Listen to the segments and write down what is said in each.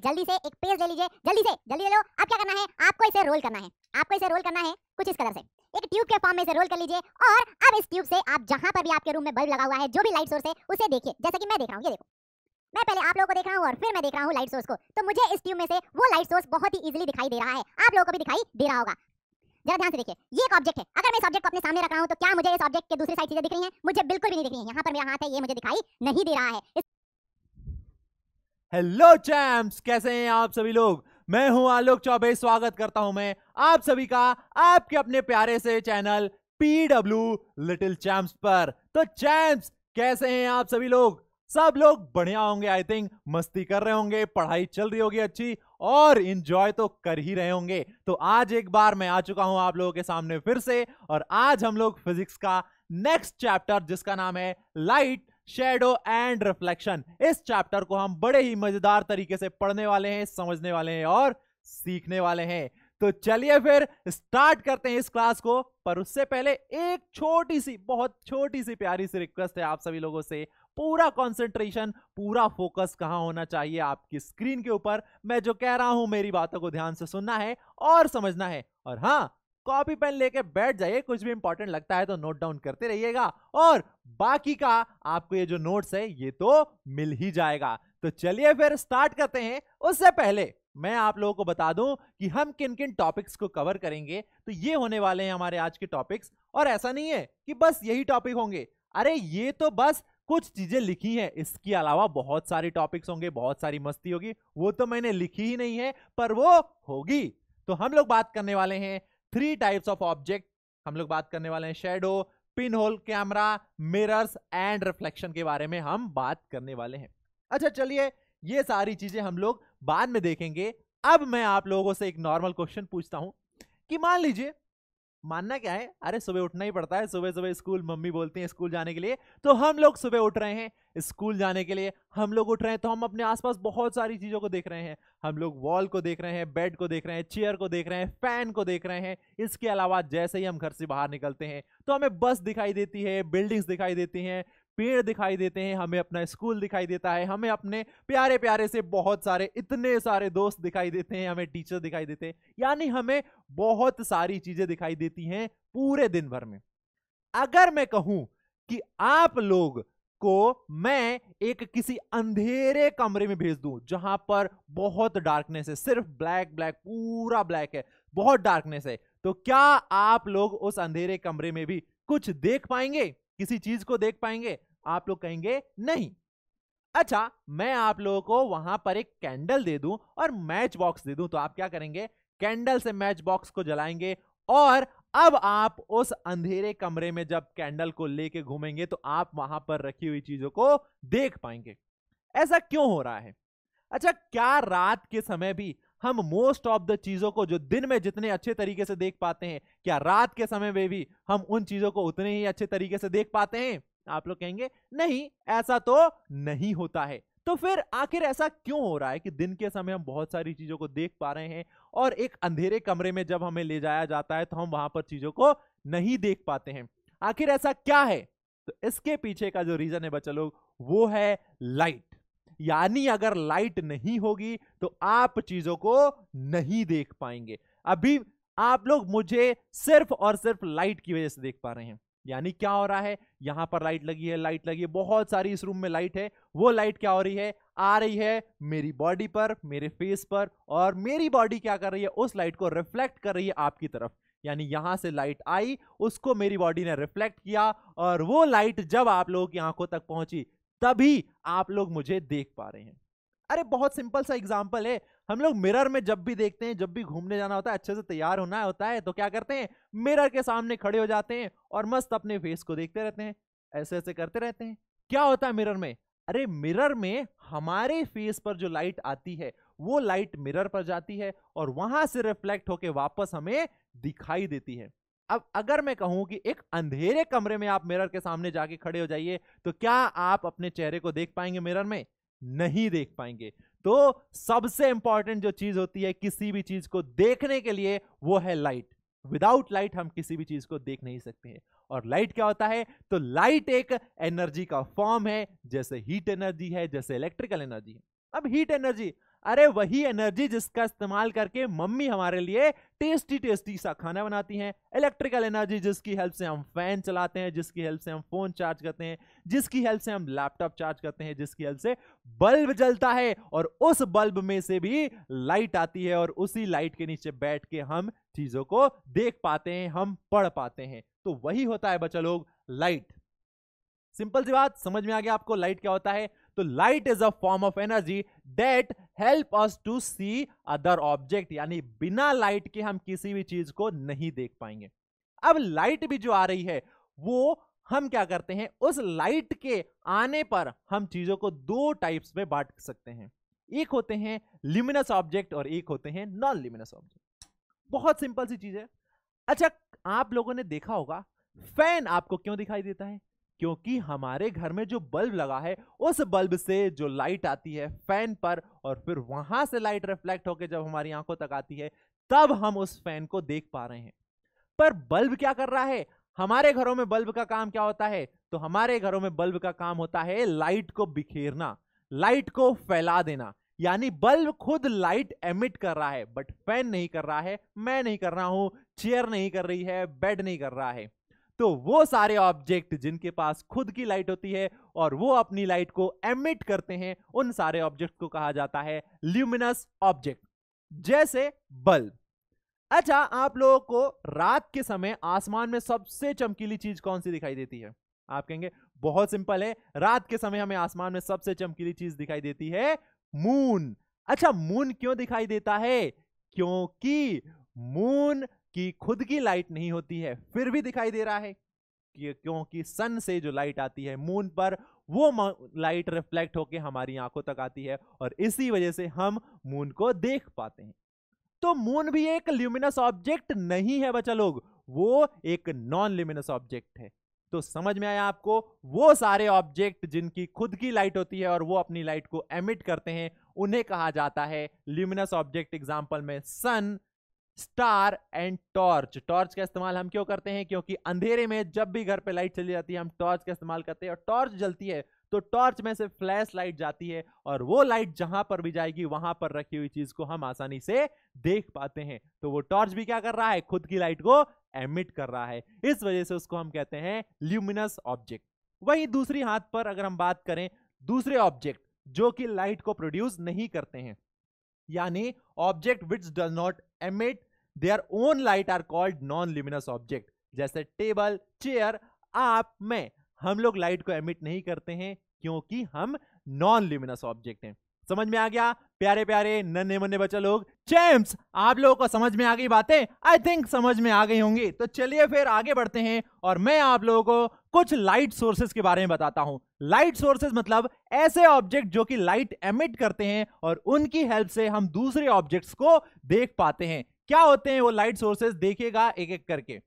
जल्दी से एक पेज ले लीजिए जल्दी से जल्दी ले लो अब क्या करना है आपको इसे रोल करना है आपको इसे रोल करना है कुछ इस कलर से एक ट्यूब के फॉर्म में इसे रोल कर लीजिए और अब इस ट्यूब से आप जहां पर भी आपके रूम में बल्ब लगा हुआ है जो भी लाइट सोर्स है उसे देखिए जैसे कि मैं देख रहा हूँ ये देखो मैं पहले आप लोगों को देख रहा हूँ और फिर मैं देख रहा हूँ लाइट सोर्स को तो मुझे इस ट्यूब में से वो लाइट सोर्स बहुत ही इजिली दिखाई दे रहा है आप लोगों को भी दिखाई दे रहा होगा जरा ध्यान से देखिए ये एक ऑब्जेक्ट है अगर मैं इस ऑब्जेक्ट को अपने सामने रख रहा हूँ तो क्या मुझे इस ऑब्जेक्ट के दूसरी साइड चीजें दिख रही है मुझे बिल्कुल भी नहीं दिख रही है यहाँ पर मेरा हाथ है ये मुझे दिखाई नहीं दे रहा है हेलो चैम्स कैसे हैं आप सभी लोग मैं हूं आलोक चौबे स्वागत करता हूं मैं आप सभी का आपके अपने प्यारे से चैनल पीडब्ल्यू लिटिल चैम्स पर तो चैम्स कैसे हैं आप सभी लोग सब लोग बढ़िया होंगे आई थिंक मस्ती कर रहे होंगे पढ़ाई चल रही होगी अच्छी और इंजॉय तो कर ही रहे होंगे तो आज एक बार मैं आ चुका हूं आप लोगों के सामने फिर से और आज हम लोग फिजिक्स का नेक्स्ट चैप्टर जिसका नाम है लाइट शेडो एंड रिफ्लेक्शन इस चैप्टर को हम बड़े ही मजेदार तरीके से पढ़ने वाले हैं समझने वाले हैं और सीखने वाले हैं तो चलिए फिर स्टार्ट करते हैं इस क्लास को पर उससे पहले एक छोटी सी बहुत छोटी सी प्यारी सी रिक्वेस्ट है आप सभी लोगों से पूरा कंसंट्रेशन पूरा फोकस कहां होना चाहिए आपकी स्क्रीन के ऊपर मैं जो कह रहा हूं मेरी बातों को ध्यान से सुनना है और समझना है और हाँ कॉपी पेन लेके बैठ जाइए कुछ भी इंपॉर्टेंट लगता है तो नोट डाउन करते रहिएगा और बाकी का आपको ये जो नोट्स है ये तो मिल ही जाएगा तो चलिए फिर स्टार्ट करते हैं उससे पहले मैं आप लोगों को बता दूं कि हम किन किन टॉपिक्स को कवर करेंगे तो ये होने वाले हैं हमारे आज के टॉपिक्स और ऐसा नहीं है कि बस यही टॉपिक होंगे अरे ये तो बस कुछ चीजें लिखी हैं इसके अलावा बहुत सारे टॉपिक्स होंगे बहुत सारी मस्ती होगी वो तो मैंने लिखी ही नहीं है पर वो होगी तो हम लोग बात करने वाले हैं थ्री टाइप्स ऑफ ऑब्जेक्ट हम लोग बात करने वाले हैं shadow pinhole camera mirrors and reflection के बारे में हम बात करने वाले हैं अच्छा चलिए ये सारी चीजें हम लोग बाद में देखेंगे अब मैं आप लोगों से एक नॉर्मल क्वेश्चन पूछता हूं कि मान लीजिए मानना क्या है अरे सुबह उठना ही पड़ता है सुबह सुबह स्कूल मम्मी बोलती हैं स्कूल जाने के लिए तो हम लोग सुबह उठ रहे हैं स्कूल जाने के लिए हम लोग उठ रहे हैं तो हम अपने आसपास बहुत सारी चीज़ों को देख रहे हैं हम लोग वॉल को देख रहे हैं बेड को देख रहे हैं चेयर को देख रहे हैं फैन को देख रहे हैं इसके अलावा जैसे ही हम घर से बाहर निकलते हैं तो हमें बस दिखाई देती है बिल्डिंग्स दिखाई देती हैं पेड़ दिखाई देते हैं हमें अपना स्कूल दिखाई देता है हमें अपने प्यारे प्यारे से बहुत सारे इतने सारे दोस्त दिखाई देते हैं हमें टीचर दिखाई देते हैं यानी हमें बहुत सारी चीजें दिखाई देती हैं पूरे दिन भर में अगर मैं कहूं कि आप लोग को मैं एक किसी अंधेरे कमरे में भेज दूं जहां पर बहुत डार्कनेस है सिर्फ ब्लैक ब्लैक पूरा ब्लैक है बहुत डार्कनेस है तो क्या आप लोग उस अंधेरे कमरे में भी कुछ देख पाएंगे किसी चीज को देख पाएंगे आप लोग कहेंगे नहीं अच्छा मैं आप लोगों को वहां पर एक कैंडल दे दूं और मैच बॉक्स दे दूं तो आप क्या करेंगे कैंडल से मैच बॉक्स को जलाएंगे और अब आप उस अंधेरे कमरे में जब कैंडल को लेके घूमेंगे तो आप वहां पर रखी हुई चीजों को देख पाएंगे ऐसा क्यों हो रहा है अच्छा क्या रात के समय भी हम मोस्ट ऑफ द चीजों को जो दिन में जितने अच्छे तरीके से देख पाते हैं क्या रात के समय में भी हम उन चीजों को उतने ही अच्छे तरीके से देख पाते हैं आप लोग कहेंगे नहीं ऐसा तो नहीं होता है तो फिर आखिर ऐसा क्यों हो रहा है कि दिन के समय हम बहुत सारी चीजों को देख पा रहे हैं और एक अंधेरे कमरे में जब हमें ले जाया जाता है तो हम वहां पर चीजों को नहीं देख पाते हैं आखिर ऐसा क्या है तो इसके पीछे का जो रीजन है बच्चा लोग वो है लाइट यानी अगर लाइट नहीं होगी तो आप चीजों को नहीं देख पाएंगे अभी आप लोग मुझे सिर्फ और सिर्फ लाइट की वजह से देख पा रहे हैं यानी क्या हो रहा है यहां पर लाइट लगी है लाइट लगी है बहुत सारी इस रूम में लाइट है वो लाइट क्या हो रही है आ रही है मेरी बॉडी पर मेरे फेस पर और मेरी बॉडी क्या कर रही है उस लाइट को रिफ्लेक्ट कर रही है आपकी तरफ यानी यहां से लाइट आई उसको मेरी बॉडी ने रिफ्लेक्ट किया और वो लाइट जब आप लोगों की आंखों तक पहुंची तभी आप लोग मुझे देख पा रहे हैं अरे बहुत सिंपल सा एग्जाम्पल है हम लोग मिरर में जब भी देखते हैं जब भी घूमने जाना होता है अच्छे से तैयार होना होता है तो क्या करते हैं मिरर के सामने खड़े हो जाते हैं और मस्त अपने फेस को देखते रहते हैं ऐसे ऐसे करते रहते हैं क्या होता है मिरर में अरे मिरर में हमारे फेस पर जो लाइट आती है वो लाइट मिरर पर जाती है और वहां से रिफ्लेक्ट होकर वापस हमें दिखाई देती है अब अगर मैं कहूं कि एक अंधेरे कमरे में आप मिरर के सामने जाके खड़े हो जाइए तो क्या आप अपने चेहरे को देख पाएंगे मिरर में नहीं देख पाएंगे तो सबसे इंपॉर्टेंट जो चीज होती है किसी भी चीज को देखने के लिए वो है लाइट विदाउट लाइट हम किसी भी चीज को देख नहीं सकते हैं और लाइट क्या होता है तो लाइट एक एनर्जी का फॉर्म है जैसे हीट एनर्जी है जैसे इलेक्ट्रिकल एनर्जी है अब हीट एनर्जी अरे वही एनर्जी जिसका इस्तेमाल करके मम्मी हमारे लिए टेस्टी टेस्टी सा खाना बनाती हैं इलेक्ट्रिकल एनर्जी जिसकी हेल्प से हम फैन चलाते हैं जिसकी हेल्प से हम फोन चार्ज करते हैं जिसकी हेल्प से हम लैपटॉप चार्ज करते हैं जिसकी हेल्प से बल्ब जलता है और उस बल्ब में से भी लाइट आती है और उसी लाइट के नीचे बैठ के हम चीजों को देख पाते हैं हम पढ़ पाते हैं तो वही होता है बच्चा लोग लाइट सिंपल सी बात समझ में आ गया आपको लाइट क्या होता है तो light is a form of energy that help us to see other object यानी बिना लाइट के हम किसी भी चीज को नहीं देख पाएंगे अब लाइट भी जो आ रही है वो हम क्या करते हैं उस लाइट के आने पर हम चीजों को दो टाइप्स में बांट सकते हैं एक होते हैं लिमिनस ऑब्जेक्ट और एक होते हैं नॉन लिमिनस ऑब्जेक्ट बहुत सिंपल सी चीज है अच्छा आप लोगों ने देखा होगा फैन आपको क्यों दिखाई देता है क्योंकि हमारे घर में जो बल्ब लगा है उस बल्ब से जो लाइट आती है फैन पर और फिर वहां से लाइट रिफ्लेक्ट होकर जब हमारी आंखों तक आती है तब हम उस फैन को देख पा रहे हैं पर बल्ब क्या कर रहा है हमारे घरों में बल्ब का काम क्या होता है तो हमारे घरों में बल्ब का काम होता है लाइट को बिखेरना लाइट को फैला देना यानी बल्ब खुद लाइट एमिट कर रहा है बट फैन नहीं कर रहा है मैं नहीं कर रहा हूं चेयर नहीं कर रही है बेड नहीं कर रहा है तो वो सारे ऑब्जेक्ट जिनके पास खुद की लाइट होती है और वो अपनी लाइट को एमिट करते हैं उन सारे ऑब्जेक्ट को कहा जाता है ल्यूमिनस ऑब्जेक्ट जैसे बल्ब अच्छा आप लोगों को रात के समय आसमान में सबसे चमकीली चीज कौन सी दिखाई देती है आप कहेंगे बहुत सिंपल है रात के समय हमें आसमान में सबसे चमकीली चीज दिखाई देती है मून अच्छा मून क्यों दिखाई देता है क्योंकि मून कि खुद की लाइट नहीं होती है फिर भी दिखाई दे रहा है कि क्योंकि सन से जो लाइट आती है मून पर वो लाइट रिफ्लेक्ट होकर हमारी आंखों तक आती है और इसी वजह से हम मून को देख पाते हैं तो मून भी एक ल्यूमिनस ऑब्जेक्ट नहीं है बच्चा लोग वो एक नॉन ल्यूमिनस ऑब्जेक्ट है तो समझ में आया आपको वो सारे ऑब्जेक्ट जिनकी खुद की लाइट होती है और वो अपनी लाइट को एमिट करते हैं उन्हें कहा जाता है ल्यूमिनस ऑब्जेक्ट एग्जाम्पल में sun star and torch torch का इस्तेमाल हम क्यों करते हैं क्योंकि अंधेरे में जब भी घर पे लाइट चली जाती है हम टॉर्च का इस्तेमाल करते हैं और टॉर्च जलती है तो टॉर्च में से फ्लैश लाइट जाती है और वो लाइट जहां पर भी जाएगी वहां पर रखी हुई चीज को हम आसानी से देख पाते हैं तो वो टॉर्च भी क्या कर रहा है खुद की लाइट को एमिट कर रहा है इस वजह से उसको हम कहते हैं ल्यूमिनस ऑब्जेक्ट वही दूसरी हाथ पर अगर हम बात करें दूसरे ऑब्जेक्ट जो कि लाइट को प्रोड्यूस नहीं करते हैं यानी object which does not emit their own light are called non luminous object जैसे टेबल चेयर आप में हम लोग लाइट को एमिट नहीं करते हैं क्योंकि हम नॉन ल्यूमिनस ऑब्जेक्ट हैं समझ में आ गया प्यारे प्यारे नन्हे मन्ने बच्चे लोग चैम्प्स आप लोगों को समझ में आ गई बातें आई थिंक समझ में आ गई होंगी तो चलिए फिर आगे बढ़ते हैं और मैं आप लोगों को कुछ लाइट सोर्सेस के बारे में बताता हूं लाइट सोर्सेस मतलब ऐसे ऑब्जेक्ट जो कि लाइट एमिट करते हैं और उनकी हेल्प से हम दूसरे ऑब्जेक्ट्स को देख पाते हैं क्या होते हैं वो लाइट सोर्सेस देखिएगा एक एक करके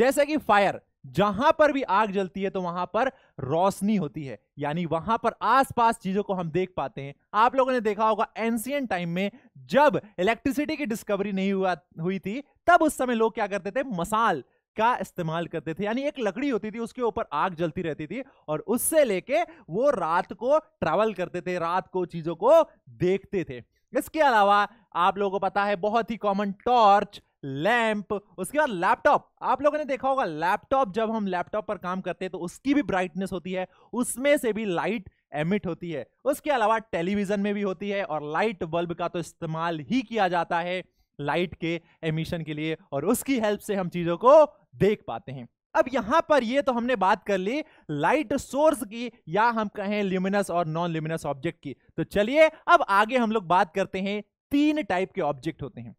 जैसे कि फायर जहां पर भी आग जलती है तो वहां पर रोशनी होती है यानी वहां पर आसपास चीजों को हम देख पाते हैं आप लोगों ने देखा होगा एंशियंट टाइम में जब इलेक्ट्रिसिटी की डिस्कवरी नहीं हुआ हुई थी तब उस समय लोग क्या करते थे मसाल का इस्तेमाल करते थे यानी एक लकड़ी होती थी उसके ऊपर आग जलती रहती थी और उससे लेके वो रात को ट्रैवल करते थे रात को चीजों को देखते थे इसके अलावा आप लोगों को पता है बहुत ही कॉमन टॉर्च लैंप उसके बाद लैपटॉप आप लोगों ने देखा होगा लैपटॉप जब हम लैपटॉप पर काम करते हैं तो उसकी भी ब्राइटनेस होती है उसमें से भी लाइट एमिट होती है उसके अलावा टेलीविजन में भी होती है और लाइट बल्ब का तो इस्तेमाल ही किया जाता है लाइट के एमिशन के लिए और उसकी हेल्प से हम चीजों को देख पाते हैं अब यहां पर ये तो हमने बात कर ली लाइट सोर्स की या हम कहें ल्यूमिनस और नॉन ल्यूमिनस ऑब्जेक्ट की तो चलिए अब आगे हम लोग बात करते हैं तीन टाइप के ऑब्जेक्ट होते हैं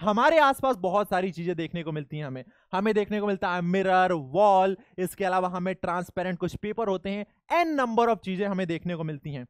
हमारे आसपास बहुत सारी चीजें देखने को मिलती हैं हमें हमें देखने को मिलता है मिरर वॉल इसके अलावा हमें ट्रांसपेरेंट कुछ पेपर होते हैं एन नंबर ऑफ चीजें हमें देखने को मिलती हैं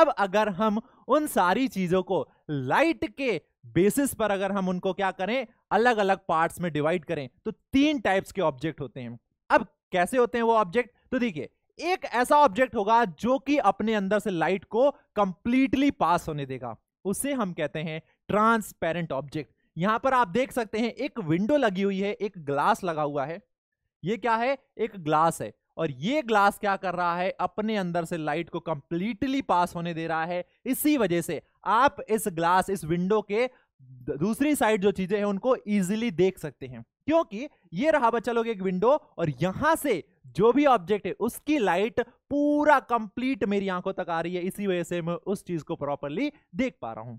अब अगर हम उन सारी चीजों को लाइट के बेसिस पर अगर हम उनको क्या करें अलग अलग पार्ट्स में डिवाइड करें तो तीन टाइप्स के ऑब्जेक्ट होते हैं अब कैसे होते हैं वो ऑब्जेक्ट तो देखिए एक ऐसा ऑब्जेक्ट होगा जो कि अपने अंदर से लाइट को कंप्लीटली पास होने देगा उसे हम कहते हैं ट्रांसपेरेंट ऑब्जेक्ट यहां पर आप देख सकते हैं एक विंडो लगी हुई है एक ग्लास लगा हुआ है ये क्या है एक ग्लास है और ये ग्लास क्या कर रहा है अपने अंदर से लाइट को कंप्लीटली पास होने दे रहा है इसी वजह से आप इस ग्लास इस विंडो के दूसरी साइड जो चीजें हैं उनको इजीली देख सकते हैं क्योंकि ये रहा बच्चा लोग एक विंडो और यहां से जो भी ऑब्जेक्ट है उसकी लाइट पूरा कंप्लीट मेरी आंखों तक आ रही है इसी वजह से मैं उस चीज को प्रॉपरली देख पा रहा हूं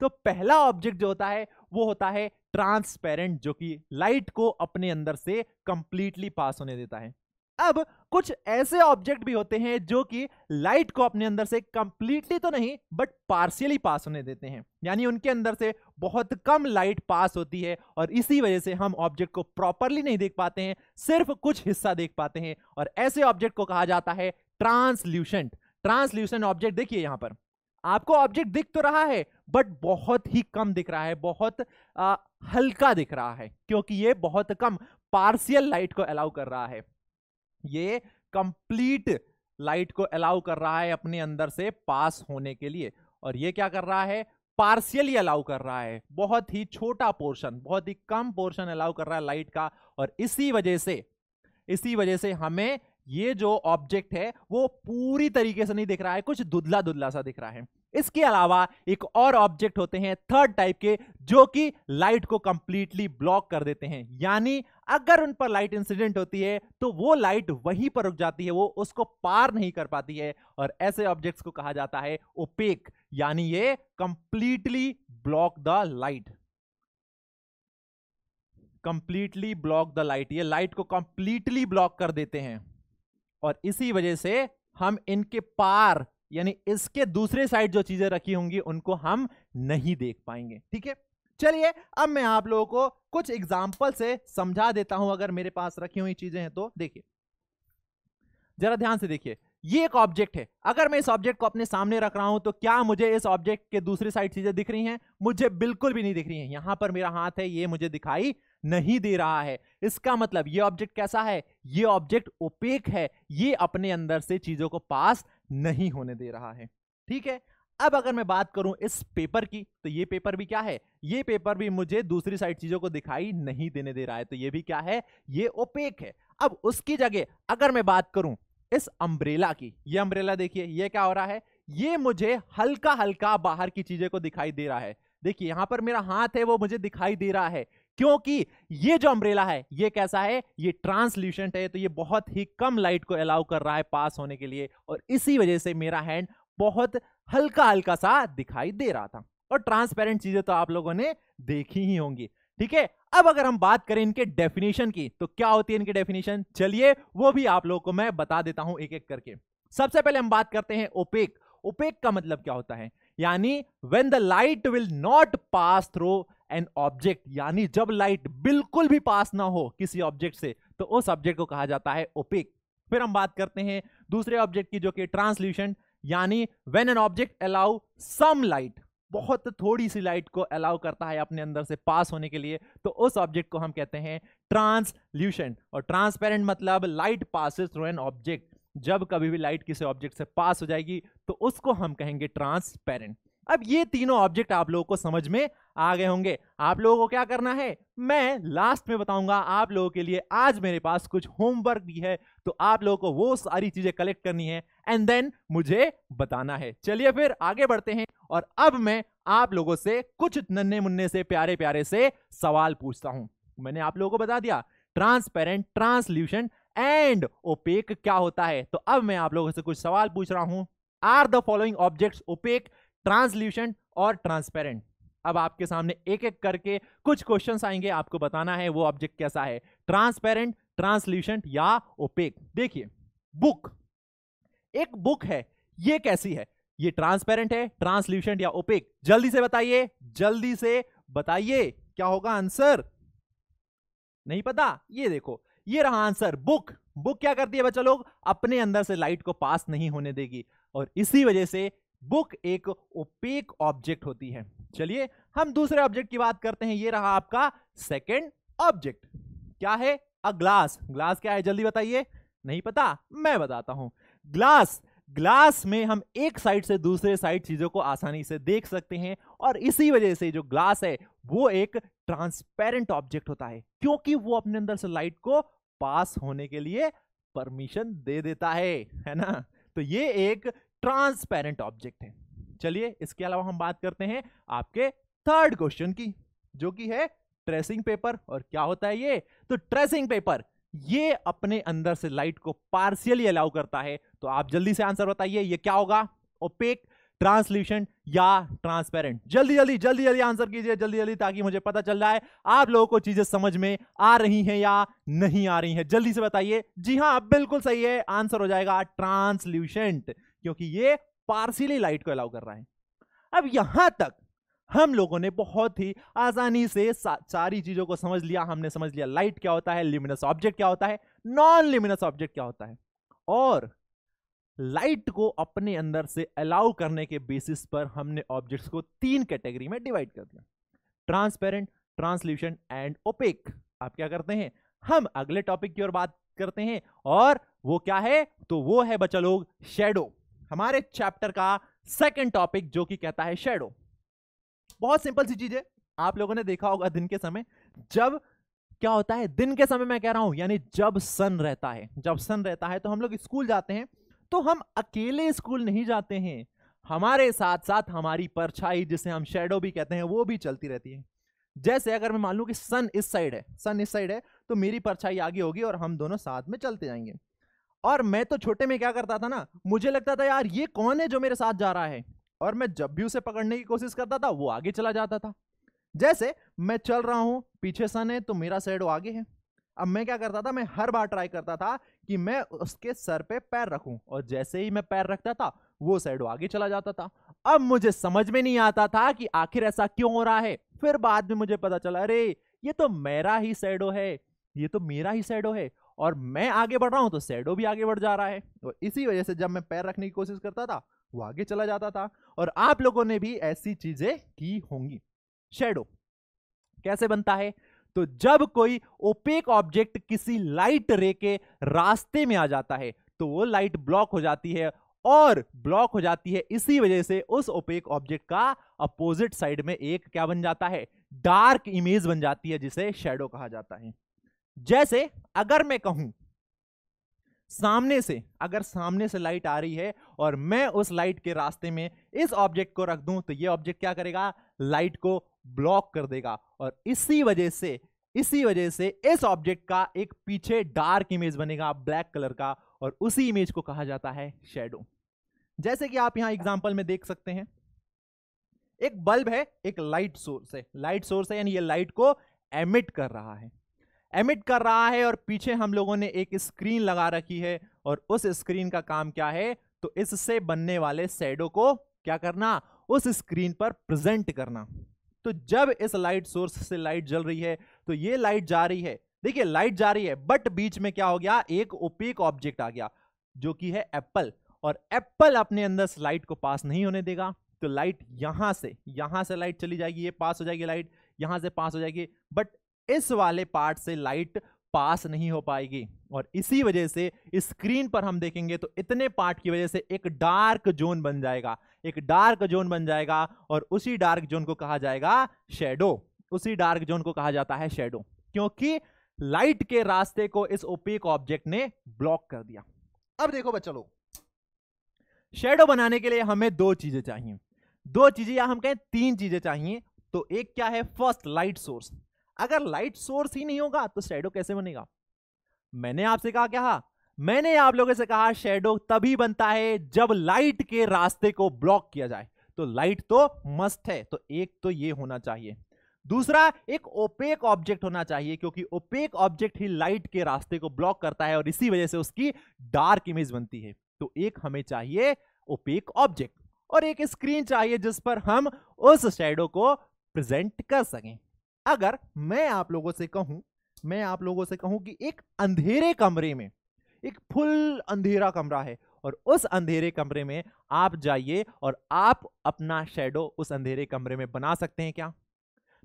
तो पहला ऑब्जेक्ट जो होता है वो होता है ट्रांसपेरेंट जो कि लाइट को अपने अंदर से कंप्लीटली पास होने देता है अब कुछ ऐसे ऑब्जेक्ट भी होते हैं जो कि लाइट को अपने अंदर से कंप्लीटली तो नहीं बट पार्शियली पास होने देते हैं यानी उनके अंदर से बहुत कम लाइट पास होती है और इसी वजह से हम ऑब्जेक्ट को प्रॉपरली नहीं देख पाते हैं सिर्फ कुछ हिस्सा देख पाते हैं और ऐसे ऑब्जेक्ट को कहा जाता है ट्रांसल्यूशेंट ट्रांसल्यूशन ऑब्जेक्ट देखिए यहां पर आपको ऑब्जेक्ट दिख तो रहा है बट बहुत ही कम दिख रहा है बहुत आ, हल्का दिख रहा है क्योंकि ये बहुत कम पार्शियल लाइट को अलाउ कर रहा है ये कंप्लीट लाइट को अलाउ कर रहा है अपने अंदर से पास होने के लिए और ये क्या कर रहा है पार्शियली अलाउ कर रहा है बहुत ही छोटा पोर्शन बहुत ही कम पोर्शन अलाउ कर रहा है लाइट का और इसी वजह से इसी वजह से हमें ये जो ऑब्जेक्ट है वो पूरी तरीके से नहीं दिख रहा है कुछ दुधला दुधला सा दिख रहा है इसके अलावा एक और ऑब्जेक्ट होते हैं थर्ड टाइप के जो कि लाइट को कंप्लीटली ब्लॉक कर देते हैं यानी अगर उन पर लाइट इंसिडेंट होती है तो वो लाइट वहीं पर रुक जाती है वो उसको पार नहीं कर पाती है और ऐसे ऑब्जेक्ट्स को कहा जाता है ओपेक यानी ये completely block the light completely block the light ये लाइट को कंप्लीटली ब्लॉक कर देते हैं और इसी वजह से हम इनके पार यानी इसके दूसरे साइड जो चीजें रखी होंगी उनको हम नहीं देख पाएंगे ठीक है चलिए अब मैं आप लोगों को कुछ एग्जाम्पल से समझा देता हूं अगर मेरे पास रखी हुई चीजें हैं तो देखिए जरा ध्यान से देखिए ये एक ऑब्जेक्ट है अगर मैं इस ऑब्जेक्ट को अपने सामने रख रहा हूं तो क्या मुझे इस ऑब्जेक्ट के दूसरी साइड चीजें दिख रही हैं मुझे बिल्कुल भी नहीं दिख रही हैं यहां पर मेरा हाथ है ये मुझे दिखाई नहीं दे रहा है इसका मतलब ये ऑब्जेक्ट कैसा है ये ऑब्जेक्ट ओपेक है ये अपने अंदर से चीजों को पास नहीं होने दे रहा है ठीक है अब अगर मैं बात करूं इस पेपर की तो ये पेपर भी क्या है ये पेपर भी मुझे दूसरी साइड चीजों को दिखाई नहीं देने दे रहा है तो ये भी क्या है ये ओपेक है अब उसकी जगह अगर मैं बात करूं इस अम्ब्रेला की ये अम्ब्रेला देखिए ये क्या हो रहा है ये मुझे हल्का हल्का बाहर की चीजें को दिखाई दे रहा है देखिए यहां पर मेरा हाथ है वो मुझे दिखाई दे रहा है क्योंकि ये जो अम्ब्रेला है ये कैसा है ये ट्रांसल्यूशेंट है तो ये बहुत ही कम लाइट को अलाउ कर रहा है पास होने के लिए और इसी वजह से मेरा हैंड बहुत हल्का हल्का सा दिखाई दे रहा था और ट्रांसपेरेंट चीजें तो आप लोगों ने देखी ही होंगी ठीक है अब अगर हम बात करें इनके डेफिनेशन की तो क्या होती है इनकी डेफिनेशन चलिए वो भी आप लोगों को मैं बता देता हूं एक एक करके सबसे पहले हम बात करते हैं ओपेक ओपेक का मतलब क्या होता है यानी when the light will not pass through an object यानी जब लाइट बिल्कुल भी पास ना हो किसी ऑब्जेक्ट से तो उस ऑब्जेक्ट को कहा जाता है ओपेक फिर हम बात करते हैं दूसरे ऑब्जेक्ट की जो कि ट्रांसल्यूशन यानी when an object allow some light बहुत थोड़ी सी लाइट को अलाउ करता है अपने अंदर से पास होने के लिए तो उस ऑब्जेक्ट को हम कहते हैं ट्रांसल्यूशेंट और ट्रांसपेरेंट मतलब light passes through an object जब कभी भी लाइट किसी ऑब्जेक्ट से पास हो जाएगी तो उसको हम कहेंगे ट्रांसपेरेंट अब ये तीनों ऑब्जेक्ट आप लोगों को समझ में आ गए होंगे आप लोगों को क्या करना है मैं लास्ट में बताऊंगा आप लोगों के लिए आज मेरे पास कुछ होमवर्क भी है तो आप लोगों को वो सारी चीजें कलेक्ट करनी है एंड देन मुझे बताना है चलिए फिर आगे बढ़ते हैं और अब मैं आप लोगों से कुछ नन्हे मुन्ने से प्यारे प्यारे से सवाल पूछता हूं मैंने आप लोगों को बता दिया ट्रांसपेरेंट ट्रांसल्यूशन एंड ओपेक क्या होता है तो अब मैं आप लोगों से कुछ सवाल पूछ रहा हूं are the following objects opaque translucent और ट्रांसपेरेंट अब आपके सामने एक एक करके कुछ क्वेश्चंस आएंगे आपको बताना है वो ऑब्जेक्ट कैसा है ट्रांसपेरेंट ट्रांसल्यूशन या ओपेक देखिए बुक एक बुक है ये कैसी है ये ट्रांसपेरेंट है ट्रांसल्यूशन या ओपेक जल्दी से बताइए जल्दी से बताइए क्या होगा आंसर नहीं पता ये देखो ये रहा आंसर बुक बुक क्या करती है बच्चा लोग अपने अंदर से लाइट को पास नहीं होने देगी और इसी वजह से बुक एक ओपेक ऑब्जेक्ट होती है चलिए हम दूसरे ऑब्जेक्ट की बात करते हैं ये रहा आपका सेकेंड ऑब्जेक्ट क्या है अ ग्लास ग्लास क्या है जल्दी बताइए नहीं पता मैं बताता हूं ग्लास ग्लास में हम एक साइड से दूसरे साइड चीजों को आसानी से देख सकते हैं और इसी वजह से जो ग्लास है वो एक ट्रांसपेरेंट ऑब्जेक्ट होता है क्योंकि वो अपने अंदर से लाइट को पास होने के लिए परमिशन दे देता है है ना तो ये एक ट्रांसपेरेंट ऑब्जेक्ट है चलिए इसके अलावा हम बात करते हैं आपके थर्ड क्वेश्चन की जो कि है ट्रेसिंग पेपर और क्या होता है ये तो ट्रेसिंग पेपर ये अपने अंदर से लाइट को पार्शियली अलाउ करता है तो आप जल्दी से आंसर बताइए ये क्या होगा ओपेक ट्रांसल्यूशन या ट्रांसपेरेंट जल्दी जल्दी जल्दी जल्दी आंसर कीजिए जल्दी जल्दी ताकि मुझे पता चल जाए आप लोगों को चीजें समझ में आ रही हैं या नहीं आ रही हैं जल्दी से बताइए जी हाँ बिल्कुल सही है आंसर हो जाएगा ट्रांसल्यूशेंट क्योंकि ये पार्सिली लाइट को अलाउ कर रहा है अब यहां तक हम लोगों ने बहुत ही आसानी से सारी चीजों को समझ लिया हमने समझ लिया लाइट क्या होता है लिमिनस ऑब्जेक्ट क्या होता है नॉन लिमिनस ऑब्जेक्ट क्या होता है और लाइट को अपने अंदर से अलाउ करने के बेसिस पर हमने ऑब्जेक्ट्स को तीन कैटेगरी में डिवाइड कर दिया ट्रांसपेरेंट ट्रांसल्यूशन एंड ओपेक आप क्या करते हैं हम अगले टॉपिक की ओर बात करते हैं और वो क्या है तो वो है बच्चा लोग शेडो हमारे चैप्टर का सेकंड टॉपिक जो कि कहता है शेडो बहुत सिंपल सी चीज है आप लोगों ने देखा होगा दिन के समय जब क्या होता है दिन के समय मैं कह रहा हूं यानी जब सन रहता है जब सन रहता है तो हम लोग स्कूल जाते हैं तो हम अकेले स्कूल नहीं जाते हैं हमारे साथ साथ हमारी परछाई जिसे हम शेडो भी कहते हैं वो भी चलती रहती है जैसे अगर मैं मान लूँ कि सन इस साइड है सन इस साइड है तो मेरी परछाई आगे होगी और हम दोनों साथ में चलते जाएंगे और मैं तो छोटे में क्या करता था ना मुझे लगता था यार ये कौन है जो मेरे साथ जा रहा है और मैं जब भी उसे पकड़ने की कोशिश करता था वो आगे चला जाता था जैसे मैं चल रहा हूँ पीछे सन है तो मेरा वो आगे है अब मैं क्या करता था मैं हर बार ट्राई करता था कि मैं उसके सर पे पैर रखूं और जैसे ही मैं पैर रखता था वो साइड आगे चला जाता था अब मुझे समझ में नहीं आता था कि आखिर ऐसा क्यों हो रहा है फिर बाद में मुझे पता चला अरे ये तो मेरा ही साइडो है ये तो मेरा ही सैडो है और मैं आगे बढ़ रहा हूँ तो सैडो भी आगे बढ़ जा रहा है और तो इसी वजह से जब मैं पैर रखने की कोशिश करता था वो आगे चला जाता था और आप लोगों ने भी ऐसी चीजें की होंगी शेडो कैसे बनता है तो जब कोई ओपेक ऑब्जेक्ट किसी लाइट रे के रास्ते में आ जाता है तो वो लाइट ब्लॉक हो जाती है और ब्लॉक हो जाती है इसी वजह से उस ओपेक ऑब्जेक्ट का अपोजिट साइड में एक क्या बन जाता है डार्क इमेज बन जाती है जिसे शेडो कहा जाता है जैसे अगर मैं कहूं सामने से अगर सामने से लाइट आ रही है और मैं उस लाइट के रास्ते में इस ऑब्जेक्ट को रख दूं तो ये ऑब्जेक्ट क्या करेगा लाइट को ब्लॉक कर देगा और इसी वजह से इसी वजह से इस ऑब्जेक्ट का एक पीछे डार्क इमेज बनेगा ब्लैक कलर का और उसी इमेज को कहा जाता है शेडो जैसे कि आप यहां एग्जाम्पल में देख सकते हैं एक बल्ब है एक लाइट सोर्स है लाइट सोर्स है यानी ये लाइट को एमिट कर रहा है एमिट कर रहा है और पीछे हम लोगों ने एक स्क्रीन लगा रखी है और उस स्क्रीन का काम क्या है तो इससे बनने वाले शेडो को क्या करना उस स्क्रीन पर प्रेजेंट करना तो जब इस लाइट सोर्स से लाइट जल रही है तो ये लाइट जा रही है देखिए लाइट जा रही है बट बीच में क्या हो गया एक ओपेक ऑब्जेक्ट आ गया जो कि है एप्पल और एप्पल अपने अंदर से लाइट को पास नहीं होने देगा तो लाइट यहां से यहां से लाइट चली जाएगी ये पास हो जाएगी लाइट यहां से पास हो जाएगी बट इस वाले पार्ट से लाइट पास नहीं हो पाएगी और इसी वजह से स्क्रीन पर हम देखेंगे तो इतने पार्ट की वजह से एक डार्क जोन बन जाएगा एक डार्क जोन बन जाएगा और उसी डार्क जोन को कहा जाएगा शेडो उसी डार्क जोन को कहा जाता है शेडो क्योंकि लाइट के रास्ते को इस ओपेक ऑब्जेक्ट ने ब्लॉक कर दिया अब देखो बच्चा लोग शेडो बनाने के लिए हमें दो चीजें चाहिए दो चीजें या हम कहें तीन चीजें चाहिए तो एक क्या है फर्स्ट लाइट सोर्स अगर लाइट सोर्स ही नहीं होगा तो शेडो कैसे बनेगा मैंने आपसे कहा क्या मैंने आप लोगों से कहा शेडो तभी बनता है जब लाइट के रास्ते को ब्लॉक किया जाए तो लाइट तो मस्ट है तो एक तो ये होना चाहिए दूसरा एक ओपेक ऑब्जेक्ट होना चाहिए क्योंकि ओपेक ऑब्जेक्ट ही लाइट के रास्ते को ब्लॉक करता है और इसी वजह से उसकी डार्क इमेज बनती है तो एक हमें चाहिए ओपेक ऑब्जेक्ट और एक स्क्रीन चाहिए जिस पर हम उस शेडो को प्रेजेंट कर सकें अगर मैं आप लोगों से कहूं मैं आप लोगों से कहूं कि एक अंधेरे कमरे में एक फुल अंधेरा कमरा है और उस अंधेरे कमरे में आप जाइए और आप अपना शेडो उस अंधेरे कमरे में बना सकते हैं क्या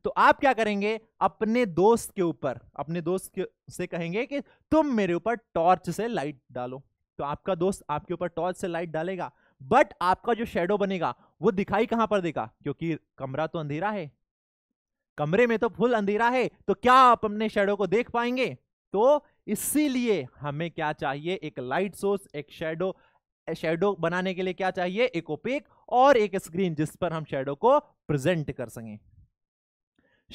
तो आप क्या करेंगे अपने दोस्त के ऊपर अपने दोस्त से कहेंगे कि तुम मेरे ऊपर टॉर्च से लाइट डालो तो आपका दोस्त आपके ऊपर टॉर्च से लाइट डालेगा बट आपका जो शेडो बनेगा वो दिखाई कहां पर देगा क्योंकि कमरा तो अंधेरा है कमरे में तो फुल अंधेरा है तो क्या आप अपने शेडो को देख पाएंगे तो इसीलिए हमें क्या चाहिए एक लाइट सोर्स एक शेडो शेडो बनाने के लिए क्या चाहिए एक ओपेक और एक स्क्रीन जिस पर हम शेडो को प्रेजेंट कर सकें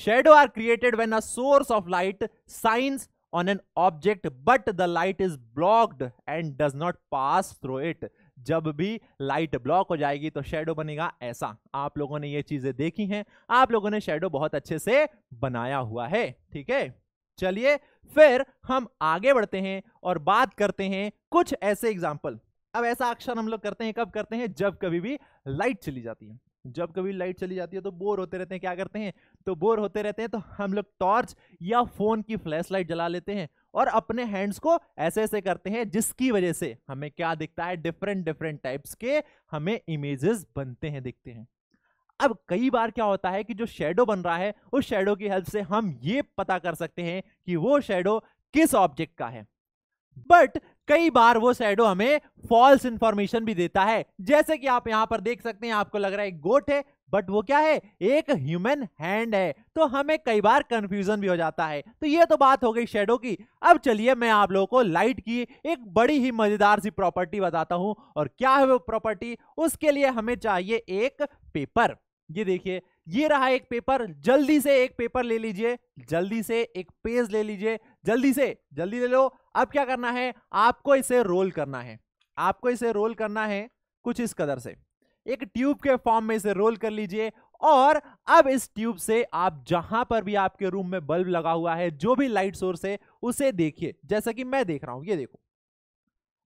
shadow are created when a source of light shines on an object but the light is blocked and does not pass through it जब भी लाइट ब्लॉक हो जाएगी तो शेडो बनेगा ऐसा आप लोगों ने ये चीजें देखी हैं आप लोगों ने शेडो बहुत अच्छे से बनाया हुआ है ठीक है चलिए फिर हम आगे बढ़ते हैं और बात करते हैं कुछ ऐसे एग्जाम्पल अब ऐसा अक्षर हम लोग करते हैं कब करते हैं जब कभी भी लाइट चली जाती है जब कभी लाइट चली जाती है तो बोर होते रहते हैं क्या करते हैं तो बोर होते रहते हैं तो हम लोग टॉर्च या फोन की फ्लैश लाइट जला लेते हैं और अपने हैंड्स को ऐसे ऐसे करते हैं जिसकी वजह से हमें क्या दिखता है डिफरेंट डिफरेंट टाइप्स के हमें इमेजेस बनते हैं दिखते हैं अब कई बार क्या होता है कि जो शेडो बन रहा है उस शेडो की हेल्प से हम ये पता कर सकते हैं कि वो शेडो किस ऑब्जेक्ट का है बट कई बार वो शेडो हमें फॉल्स इंफॉर्मेशन भी देता है जैसे कि आप यहां पर देख सकते हैं आपको लग रहा है गोट है बट वो क्या है एक ह्यूमन हैंड है तो हमें कई बार कंफ्यूजन भी हो जाता है तो ये तो बात हो गई शेडो की अब चलिए मैं आप लोगों को लाइट की एक बड़ी ही मजेदार सी प्रॉपर्टी बताता हूं और क्या है वो प्रॉपर्टी उसके लिए हमें चाहिए एक पेपर ये देखिए ये रहा एक पेपर जल्दी से एक पेपर ले लीजिए जल्दी से एक पेज ले लीजिए जल्दी से जल्दी ले लो अब क्या करना है आपको इसे रोल करना है आपको इसे रोल करना है कुछ इस कदर से एक ट्यूब के फॉर्म में इसे रोल कर लीजिए और अब इस ट्यूब से आप जहां पर भी आपके रूम में बल्ब लगा हुआ है जो भी लाइट सोर्स है उसे देखिए जैसा कि मैं देख रहा हूं ये देखो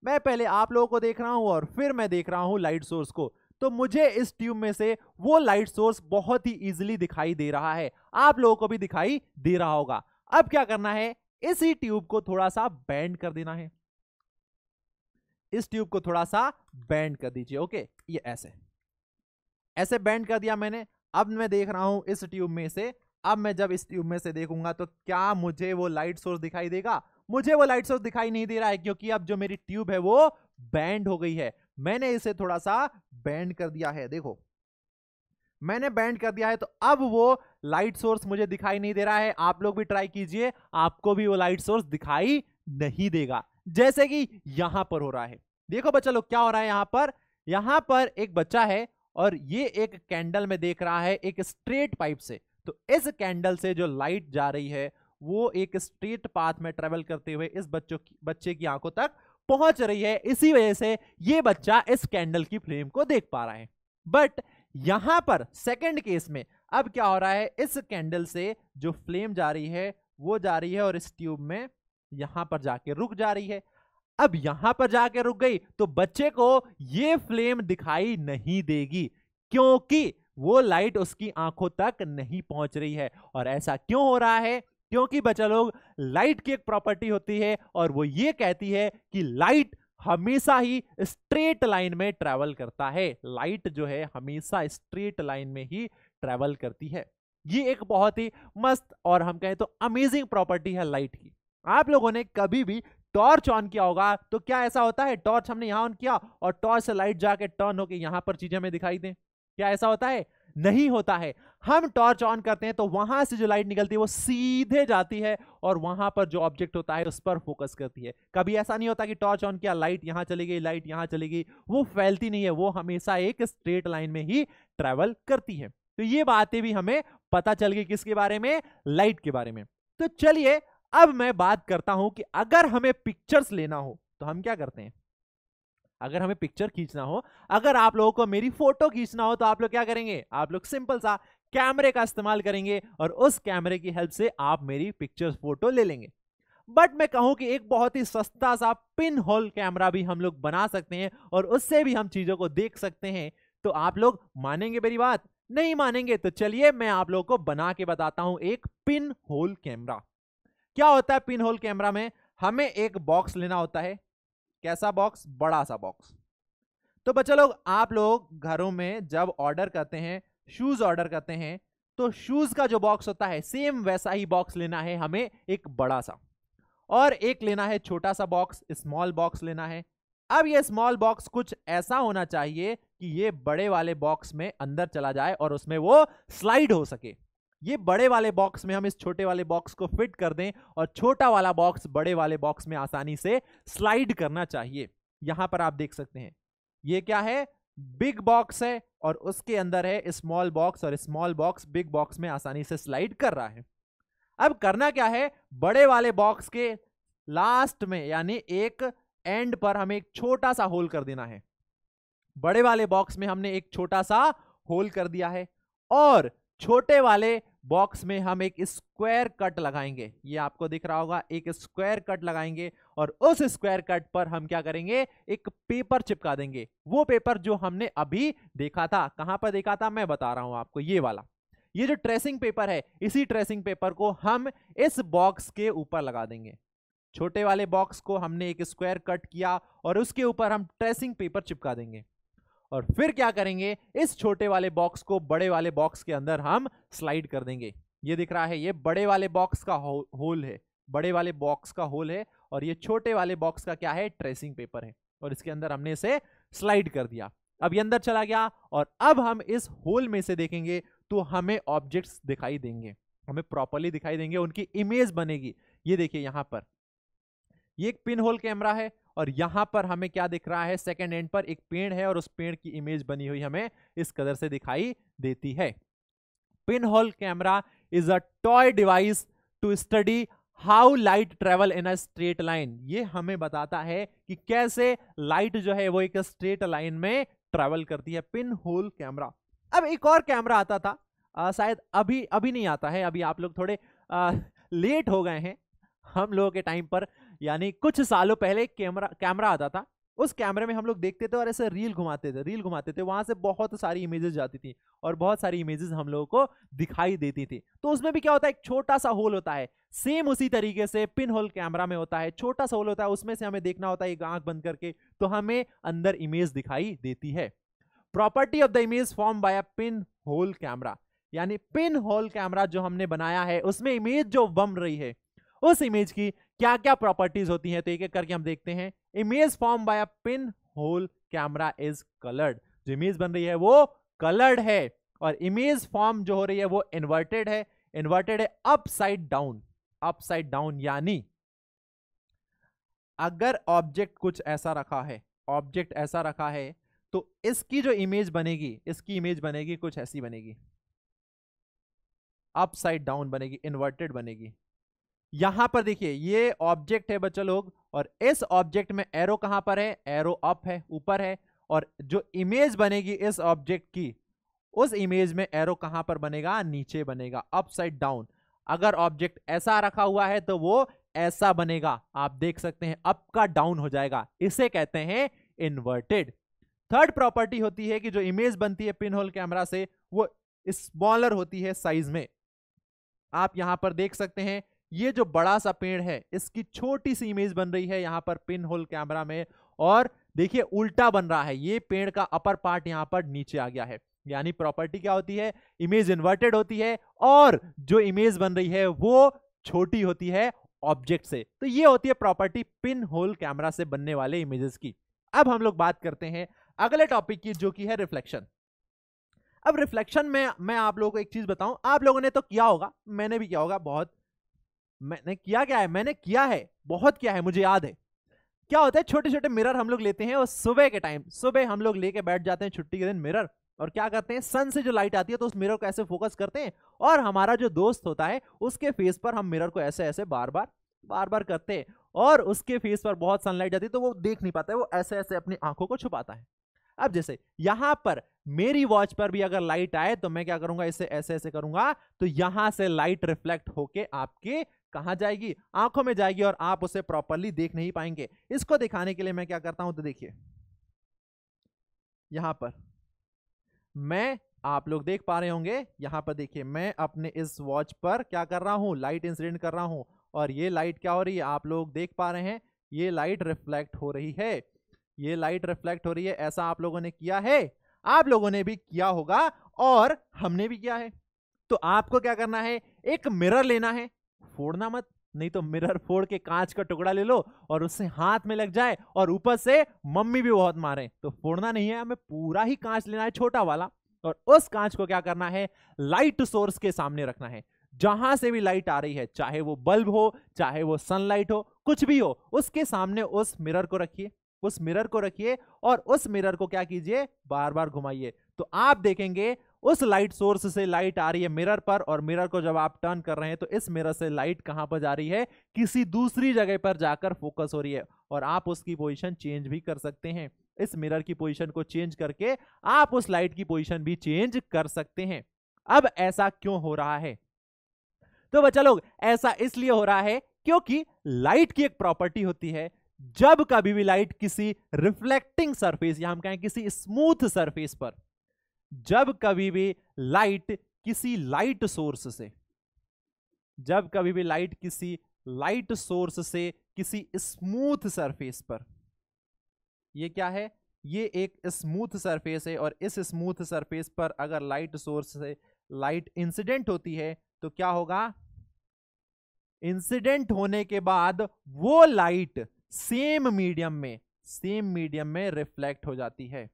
मैं पहले आप लोगों को देख रहा हूं और फिर मैं देख रहा हूं लाइट सोर्स को तो मुझे इस ट्यूब में से वो लाइट सोर्स बहुत ही इजिली दिखाई दे रहा है आप लोगों को भी दिखाई दे रहा होगा अब क्या करना है इसी ट्यूब को थोड़ा सा बैंड कर देना है इस ट्यूब को थोड़ा सा बैंड कर दीजिए ओके ये ऐसे ऐसे बैंड कर दिया मैंने अब मैं देख रहा हूं इस ट्यूब में से अब मैं जब इस ट्यूब में से देखूंगा तो क्या मुझे वो लाइट सोर्स दिखाई देगा मुझे वो लाइट सोर्स दिखाई नहीं दे रहा है क्योंकि अब जो मेरी ट्यूब है वो बैंड हो गई है मैंने इसे थोड़ा सा बैंड कर दिया है देखो मैंने बैंड कर दिया है तो अब वो लाइट सोर्स मुझे दिखाई नहीं दे रहा है आप लोग भी ट्राई कीजिए आपको भी वो लाइट सोर्स दिखाई नहीं देगा जैसे कि यहां पर हो रहा है देखो बच्चा लोग क्या हो रहा है यहां पर यहां पर एक बच्चा है और ये एक कैंडल में देख रहा है एक स्ट्रेट पाइप से तो इस कैंडल से जो लाइट जा रही है वो एक स्ट्रेट पाथ में ट्रेवल करते हुए इस बच्चों की बच्चे की आंखों तक पहुंच रही है इसी वजह से ये बच्चा इस कैंडल की फ्लेम को देख पा रहा है बट यहां पर सेकेंड केस में अब क्या हो रहा है इस कैंडल से जो फ्लेम जा रही है वो जा रही है और इस ट्यूब में यहां पर जाके रुक जा रही है अब यहां पर जाके रुक गई तो बच्चे को ये फ्लेम दिखाई नहीं देगी क्योंकि वो लाइट उसकी आंखों तक नहीं पहुंच रही है और ऐसा क्यों हो रहा है क्योंकि बच्चा लोग लाइट की एक प्रॉपर्टी होती है और वो ये कहती है कि लाइट हमेशा ही स्ट्रेट लाइन में ट्रेवल करता है लाइट जो है हमेशा स्ट्रेट लाइन में ही ट्रेवल करती है ये एक बहुत ही मस्त और हम कहें तो अमेजिंग प्रॉपर्टी है लाइट की आप लोगों ने कभी भी टॉर्च ऑन किया होगा तो क्या ऐसा होता है टॉर्च हमने यहां ऑन किया और टॉर्च से लाइट जाके टर्न होके यहां पर चीजें हमें दिखाई दें क्या ऐसा होता है नहीं होता है हम टॉर्च ऑन करते हैं तो वहां से जो लाइट निकलती है वो सीधे जाती है और वहां पर जो ऑब्जेक्ट होता है उस पर फोकस करती है कभी ऐसा नहीं होता कि टॉर्च ऑन किया लाइट यहां चली गई लाइट यहां चली गई वो फैलती नहीं है वो हमेशा एक स्ट्रेट लाइन में ही ट्रेवल करती है तो ये बातें भी हमें पता चल गई किसके बारे में लाइट के बारे में तो चलिए अब मैं बात करता हूं कि अगर हमें पिक्चर्स लेना हो तो हम क्या करते हैं अगर हमें पिक्चर खींचना हो अगर आप लोगों को मेरी फोटो खींचना हो तो आप लोग क्या करेंगे आप लोग सिंपल सा कैमरे का इस्तेमाल करेंगे और उस कैमरे की हेल्प से आप मेरी पिक्चर फोटो ले लेंगे बट मैं कहूं कि एक बहुत ही सस्ता सा पिन होल कैमरा भी हम लोग बना सकते हैं और उससे भी हम चीजों को देख सकते हैं तो आप लोग मानेंगे मेरी बात नहीं मानेंगे तो चलिए मैं आप लोगों को बना के बताता हूं एक पिन होल कैमरा क्या होता है पिन होल कैमरा में हमें एक बॉक्स लेना होता है कैसा बॉक्स बड़ा सा बॉक्स तो बच्चा लोग आप लोग घरों में जब ऑर्डर करते हैं शूज ऑर्डर करते हैं तो शूज का जो बॉक्स होता है सेम वैसा ही बॉक्स लेना है हमें एक बड़ा सा और एक लेना है छोटा सा बॉक्स स्मॉल बॉक्स लेना है अब ये स्मॉल बॉक्स कुछ ऐसा होना चाहिए कि ये बड़े वाले बॉक्स में अंदर चला जाए और उसमें वो स्लाइड हो सके ये बड़े वाले बॉक्स में हम इस छोटे वाले बॉक्स को फिट कर दें और छोटा वाला बॉक्स बड़े वाले बॉक्स में आसानी से स्लाइड करना चाहिए यहां पर आप देख सकते हैं ये क्या है बिग बॉक्स है और उसके अंदर है स्मॉल बॉक्स और स्मॉल बॉक्स बिग बॉक्स में आसानी से स्लाइड कर रहा है अब करना क्या है बड़े वाले बॉक्स के लास्ट में यानी एक एंड पर हमें एक छोटा सा होल कर देना है बड़े वाले बॉक्स में हमने एक छोटा सा होल कर दिया है और छोटे वाले बॉक्स में हम एक स्क्वायर कट लगाएंगे ये आपको दिख रहा होगा एक स्क्वायर कट लगाएंगे और उस स्क्वायर कट पर हम क्या करेंगे एक पेपर चिपका देंगे वो पेपर जो हमने अभी देखा था कहां पर देखा था मैं बता रहा हूं आपको ये वाला ये जो ट्रेसिंग पेपर है इसी ट्रेसिंग पेपर को हम इस बॉक्स के ऊपर लगा देंगे छोटे वाले बॉक्स को हमने एक स्क्वायर कट किया और उसके ऊपर हम ट्रेसिंग पेपर चिपका देंगे और फिर क्या करेंगे इस छोटे वाले बॉक्स को बड़े वाले बॉक्स के अंदर हम स्लाइड कर देंगे ये दिख रहा है ये बड़े वाले बॉक्स का हो, होल है बड़े वाले बॉक्स का होल है और ये छोटे वाले बॉक्स का क्या है ट्रेसिंग पेपर है और इसके अंदर हमने इसे स्लाइड कर दिया अब ये अंदर चला गया और अब हम इस होल में से देखेंगे तो हमें ऑब्जेक्ट्स दिखाई देंगे हमें प्रॉपरली दिखाई देंगे उनकी इमेज बनेगी ये देखिए यहां पर ये एक पिन होल कैमरा है और यहां पर हमें क्या दिख रहा है सेकेंड एंड पर एक पेड़ है और उस पेड़ की इमेज बनी हुई हमें इस कदर से दिखाई देती है pinhole camera is a toy device to study how light travel in a straight line ये हमें बताता है कि कैसे लाइट जो है वो एक स्ट्रेट लाइन में ट्रेवल करती है पिन होल कैमरा अब एक और कैमरा आता था आ, शायद अभी अभी नहीं आता है अभी आप लोग थोड़े आ, लेट हो गए हैं हम लोगों के टाइम पर यानी कुछ सालों पहले कैमरा कैमरा आता था उस कैमरे में हम लोग देखते थे और ऐसे रील घुमाते थे रील घुमाते थे वहां से बहुत सारी इमेजेस जाती थी और बहुत सारी इमेजेस हम लोगों को दिखाई देती थी तो उसमें भी क्या होता है एक छोटा सा होल होता है सेम उसी तरीके से पिन होल कैमरा में होता है छोटा सा होल होता है उसमें से हमें देखना होता है एक आंख बंद करके तो हमें अंदर इमेज दिखाई देती है property of the image form by a pinhole camera यानी पिन होल कैमरा जो हमने बनाया है उसमें इमेज जो बम रही है उस इमेज की क्या क्या प्रॉपर्टीज होती हैं तो एक एक करके हम देखते हैं image form by a pinhole camera is coloured जो इमेज बन रही है वो कलर्ड है और इमेज फॉर्म जो हो रही है वो इन्वर्टेड है इन्वर्टेड है अपसाइड डाउन अपसाइड डाउन यानी अगर ऑब्जेक्ट कुछ ऐसा रखा है ऑब्जेक्ट ऐसा रखा है तो इसकी जो इमेज बनेगी इसकी इमेज बनेगी कुछ ऐसी बनेगी अपसाइड डाउन बनेगी इन्वर्टेड बनेगी यहां पर देखिए ये ऑब्जेक्ट है बच्चों लोग और इस ऑब्जेक्ट में एरो कहां पर है एरो अप है ऊपर है और जो इमेज बनेगी इस ऑब्जेक्ट की उस इमेज में एरो कहां पर बनेगा नीचे बनेगा अपसाइड डाउन अगर ऑब्जेक्ट ऐसा रखा हुआ है तो वो ऐसा बनेगा आप देख सकते हैं अप का डाउन हो जाएगा इसे कहते हैं इन्वर्टेड थर्ड प्रॉपर्टी होती है कि जो इमेज बनती है पिन होल कैमरा से वो स्मॉलर होती है साइज में आप यहां पर देख सकते हैं ये जो बड़ा सा पेड़ है इसकी छोटी सी इमेज बन रही है यहाँ पर पिन होल कैमरा में और देखिए उल्टा बन रहा है ये पेड़ का अपर पार्ट यहाँ पर नीचे आ गया है यानी प्रॉपर्टी क्या होती है इमेज इन्वर्टेड होती है और जो इमेज बन रही है वो छोटी होती है ऑब्जेक्ट से तो ये होती है प्रॉपर्टी पिन होल कैमरा से बनने वाले इमेजेस की अब हम लोग बात करते हैं अगले टॉपिक की जो कि है रिफ्लेक्शन अब रिफ्लेक्शन में मैं आप लोगों को एक चीज बताऊं आप लोगों ने तो किया होगा मैंने भी किया होगा बहुत मैंने किया क्या है मैंने किया है बहुत किया है मुझे याद है क्या होता है छोटे छोटे मिरर हम लोग लेते हैं और सुबह के टाइम सुबह हम लोग लेके बैठ जाते हैं छुट्टी के दिन मिरर और क्या करते हैं सन से जो लाइट आती है तो उस मिरर को ऐसे फोकस करते हैं और हमारा जो दोस्त होता है उसके फेस पर हम मिरर को ऐसे ऐसे बार बार बार बार करते हैं और उसके फेस पर बहुत सनलाइट जाती है तो वो देख नहीं पाता है वो ऐसे ऐसे अपनी आंखों को छुपाता है अब जैसे यहां पर मेरी वॉच पर भी अगर लाइट आए तो मैं क्या करूंगा इसे ऐसे ऐसे करूंगा तो यहां से लाइट रिफ्लेक्ट होके आपके कहाँ जाएगी आंखों में जाएगी और आप उसे प्रॉपरली देख नहीं पाएंगे इसको दिखाने के लिए मैं क्या करता हूं तो देखिए यहां पर मैं आप लोग देख पा रहे होंगे यहां पर देखिए मैं अपने इस वॉच पर क्या कर रहा हूं लाइट इंसिडेंट कर रहा हूं और ये लाइट क्या हो रही है आप लोग देख पा रहे हैं ये लाइट रिफ्लेक्ट हो रही है ये लाइट रिफ्लेक्ट हो रही है ऐसा आप लोगों ने किया है आप लोगों ने भी किया होगा और हमने भी किया है तो आपको क्या करना है एक मिरर लेना है फोड़ना मत नहीं तो मिरर फोड़ के कांच का टुकड़ा ले लो और उससे हाथ में लग जाए और ऊपर से मम्मी भी बहुत मारे तो फोड़ना नहीं है हमें पूरा ही कांच लेना है छोटा वाला और उस कांच को क्या करना है लाइट सोर्स के सामने रखना है जहां से भी लाइट आ रही है चाहे वो बल्ब हो चाहे वो सनलाइट हो कुछ भी हो उसके सामने उस मिरर को रखिए उस मिरर को रखिए और उस मिरर को क्या कीजिए बार बार घुमाइए तो आप देखेंगे उस लाइट सोर्स से लाइट आ रही है मिरर पर और मिरर को जब आप टर्न कर रहे हैं तो इस मिरर से लाइट कहां पर जा रही है किसी दूसरी जगह पर जाकर फोकस हो रही है और आप उसकी पोजीशन चेंज भी कर सकते हैं इस मिरर की पोजीशन को चेंज करके आप उस लाइट की पोजीशन भी चेंज कर सकते हैं अब ऐसा क्यों हो रहा है तो बच्चा लोग ऐसा इसलिए हो रहा है क्योंकि लाइट की एक प्रॉपर्टी होती है जब कभी भी लाइट किसी रिफ्लेक्टिंग सरफेस या हम कहें किसी स्मूथ सरफेस पर जब कभी भी लाइट किसी लाइट सोर्स से जब कभी भी लाइट किसी लाइट सोर्स से किसी स्मूथ सरफेस पर यह क्या है ये एक स्मूथ सरफेस है और इस स्मूथ सरफेस पर अगर लाइट सोर्स से लाइट इंसिडेंट होती है तो क्या होगा इंसिडेंट होने के बाद वो लाइट सेम मीडियम में सेम मीडियम में रिफ्लेक्ट हो जाती है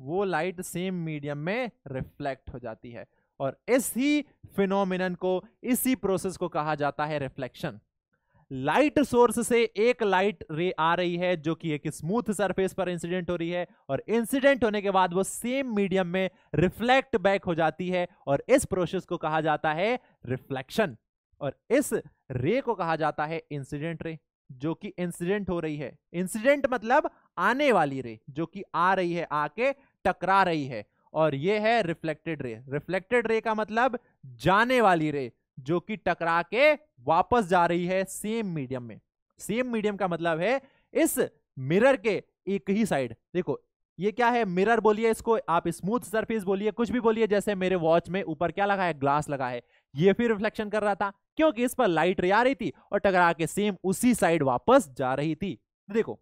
वो लाइट सेम मीडियम में रिफ्लेक्ट हो जाती है और इस ही को इसी प्रोसेस को कहा जाता है रिफ्लेक्शन लाइट सोर्स से एक लाइट रे आ रही है जो कि एक स्मूथ सरफेस पर इंसिडेंट हो रही है और इंसिडेंट होने के बाद वो सेम मीडियम में रिफ्लेक्ट बैक हो जाती है और इस प्रोसेस को कहा जाता है रिफ्लेक्शन और इस रे को कहा जाता है इंसिडेंट रे जो कि इंसिडेंट हो रही है इंसिडेंट मतलब आने वाली रे जो कि आ रही है आके टकरा रही है और ये है रिफ्लेक्टेड रे रिफ्लेक्टेड रे का मतलब जाने वाली रे जो कि टकरा के वापस जा रही है सेम मीडियम में सेम मीडियम का मतलब है इस मिरर के एक ही साइड देखो ये क्या है मिरर बोलिए इसको आप स्मूथ सरफेस बोलिए कुछ भी बोलिए जैसे मेरे वॉच में ऊपर क्या लगा है ग्लास लगा है ये फिर रिफ्लेक्शन कर रहा था क्योंकि इस पर लाइट रे आ रही थी और टकरा के सेम उसी साइड वापस जा रही थी देखो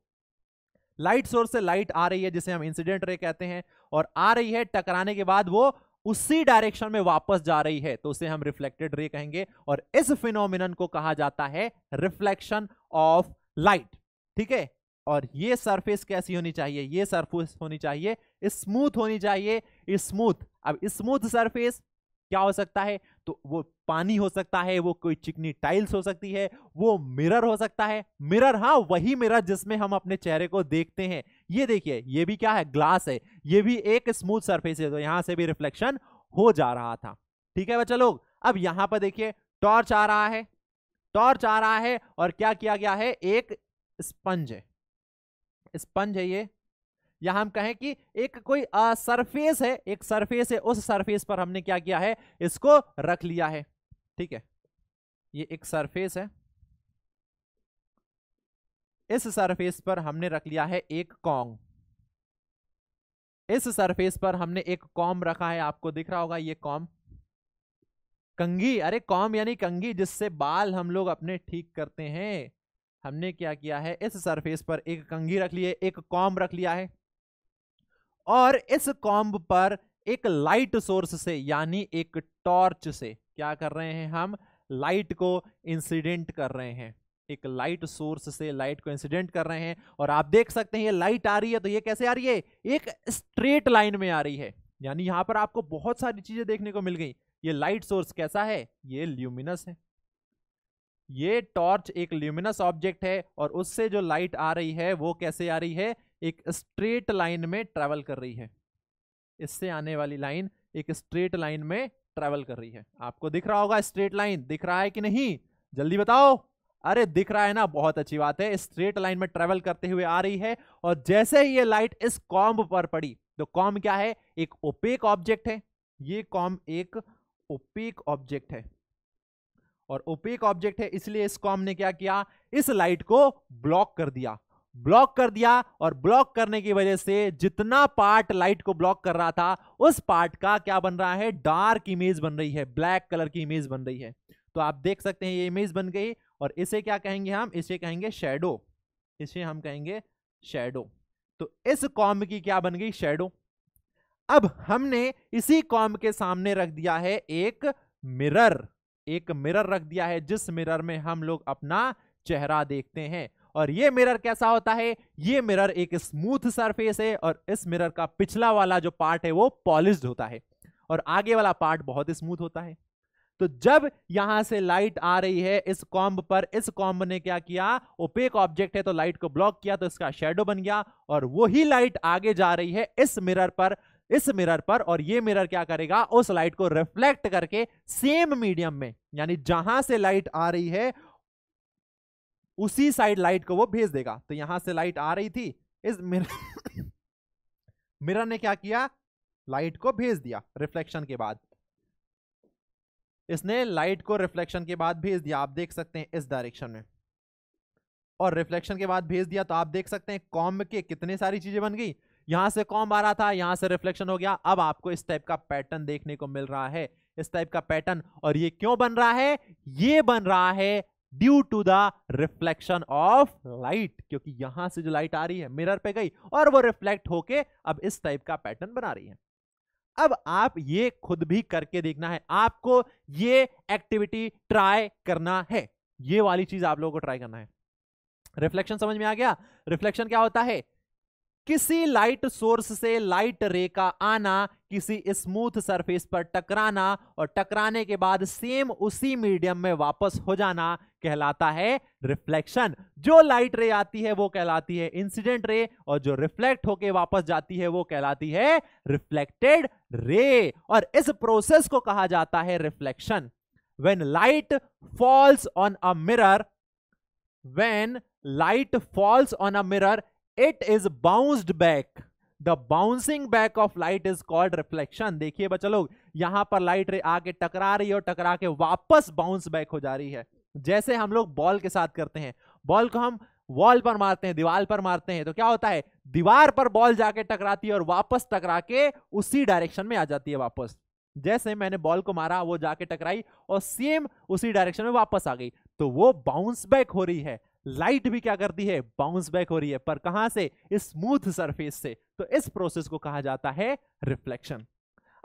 लाइट सोर्स से लाइट आ रही है जिसे हम इंसिडेंट रे कहते हैं और आ रही है टकराने के बाद वो उसी डायरेक्शन में वापस जा रही है तो उसे हम रिफ्लेक्टेड रे कहेंगे और इस फिनोमिन को कहा जाता है रिफ्लेक्शन ऑफ लाइट ठीक है और ये सरफेस कैसी होनी चाहिए ये सरफेस होनी चाहिए स्मूथ होनी चाहिए स्मूथ अब स्मूथ सरफेस क्या हो सकता है तो वो पानी हो सकता है वो कोई चिकनी टाइल्स हो सकती है वो मिरर हो सकता है मिरर हाँ वही मिरर जिसमें हम अपने चेहरे को देखते हैं ये देखिए ये भी क्या है ग्लास है ये भी एक स्मूथ सरफेस है तो यहां से भी रिफ्लेक्शन हो जा रहा था ठीक है बच्चा लोग अब यहां पर देखिए टॉर्च आ रहा है टॉर्च आ रहा है और क्या किया गया है एक स्पंज है स्पंज है ये या हम कहें कि एक कोई सरफेस है एक सरफेस है उस सरफेस पर हमने क्या किया है इसको रख लिया है ठीक है ये एक सरफेस है इस सरफेस पर हमने रख लिया है एक कॉन्ग इस सरफेस पर हमने एक कॉम रखा है आपको दिख रहा होगा ये कॉम कंगी अरे कॉम यानी कंगी जिससे बाल हम लोग अपने ठीक करते हैं हमने क्या किया है इस सरफेस पर एक कंगी रख लिया है एक कॉम रख लिया है और इस कॉम्ब पर एक लाइट सोर्स से यानी एक टॉर्च से क्या कर रहे हैं हम लाइट को इंसिडेंट कर रहे हैं एक लाइट सोर्स से लाइट को इंसिडेंट कर रहे हैं और आप देख सकते हैं ये लाइट आ रही है तो ये कैसे आ रही है एक स्ट्रेट लाइन में आ रही है यानी यहां पर आपको बहुत सारी चीजें देखने को मिल गई ये लाइट सोर्स कैसा है ये ल्यूमिनस है ये टॉर्च एक ल्यूमिनस ऑब्जेक्ट है और उससे जो लाइट आ रही है वो कैसे आ रही है एक स्ट्रेट लाइन में ट्रैवल कर रही है इससे आने वाली लाइन एक स्ट्रेट लाइन में ट्रैवल कर रही है आपको दिख रहा होगा स्ट्रेट लाइन दिख रहा है कि नहीं जल्दी बताओ अरे दिख रहा है ना बहुत अच्छी बात है स्ट्रेट लाइन में ट्रेवल करते हुए आ रही है और जैसे ही ये लाइट इस कॉम्ब पर पड़ी तो कॉम क्या है एक ओपेक ऑब्जेक्ट है ये कॉम एक ओपेक ऑब्जेक्ट है और ओपेक ऑब्जेक्ट है इसलिए इस कॉम ने क्या किया इस लाइट को ब्लॉक कर दिया ब्लॉक कर दिया और ब्लॉक करने की वजह से जितना पार्ट लाइट को ब्लॉक कर रहा था उस पार्ट का क्या बन रहा है डार्क इमेज बन रही है ब्लैक कलर की इमेज बन रही है तो आप देख सकते हैं ये इमेज बन गई और इसे क्या कहेंगे हम इसे कहेंगे शेडो इसे हम कहेंगे शेडो तो इस कॉम की क्या बन गई शेडो अब हमने इसी कॉम के सामने रख दिया है एक मिरर एक मिरर रख दिया है जिस मिरर में हम लोग अपना चेहरा देखते हैं और ये मिरर कैसा होता है ये मिरर एक स्मूथ सरफेस है और इस मिरर का पिछला वाला जो पार्ट है वो पॉलिश होता है और आगे वाला पार्ट बहुत स्मूथ होता है तो जब यहां से लाइट आ रही है इस कॉम्ब पर इस कॉम्ब ने क्या किया ओपेक ऑब्जेक्ट है तो लाइट को ब्लॉक किया तो इसका शेडो बन गया और वही लाइट आगे जा रही है इस मिरर पर इस मिरर पर और ये मिरर क्या करेगा उस लाइट को रिफ्लेक्ट करके सेम मीडियम में यानी जहां से लाइट आ रही है उसी साइड लाइट को वो भेज देगा तो यहां से लाइट आ रही थी इस मिर मिरर ने क्या किया लाइट को भेज दिया रिफ्लेक्शन के बाद इसने लाइट को रिफ्लेक्शन के बाद भेज दिया आप देख सकते हैं इस डायरेक्शन में और रिफ्लेक्शन के बाद भेज दिया तो आप देख सकते हैं कॉम के कितने सारी चीजें बन गई यहां से कॉम आ रहा था यहां से रिफ्लेक्शन हो गया अब आपको इस टाइप का पैटर्न देखने को मिल रहा है इस टाइप का पैटर्न और ये क्यों बन रहा है ये बन रहा है due to the reflection of light क्योंकि यहां से जो लाइट आ रही है मिरर पे गई और वो रिफ्लेक्ट होके अब इस टाइप का पैटर्न बना रही है अब आप ये खुद भी करके देखना है आपको ये एक्टिविटी ट्राई करना है ये वाली चीज आप लोगों को ट्राई करना है रिफ्लेक्शन समझ में आ गया रिफ्लेक्शन क्या होता है किसी लाइट सोर्स से लाइट रे का आना किसी स्मूथ सरफेस पर टकराना और टकराने के बाद सेम उसी मीडियम में वापस हो जाना कहलाता है रिफ्लेक्शन जो लाइट रे आती है वो कहलाती है इंसिडेंट रे और जो रिफ्लेक्ट होके वापस जाती है वो कहलाती है रिफ्लेक्टेड रे और इस प्रोसेस को कहा जाता है reflection when light falls on a mirror when light falls on a mirror it is bounced back the bouncing back of light is called reflection देखिए बच्चा लोग यहां पर लाइट आके टकरा रही है और टकरा के वापस बाउंस बैक हो जा रही है जैसे हम लोग बॉल के साथ करते हैं बॉल को हम वॉल पर मारते हैं दीवार पर मारते हैं तो क्या होता है दीवार पर बॉल जाके टकराती है और वापस टकरा के उसी डायरेक्शन में आ जाती है वापस जैसे मैंने बॉल को मारा वो जाके टकराई और सेम उसी डायरेक्शन में वापस आ गई तो वो बाउंस बैक हो रही है लाइट भी क्या करती है बाउंस बैक हो रही है पर कहां से स्मूथ सरफेस से तो इस प्रोसेस को कहा जाता है रिफ्लेक्शन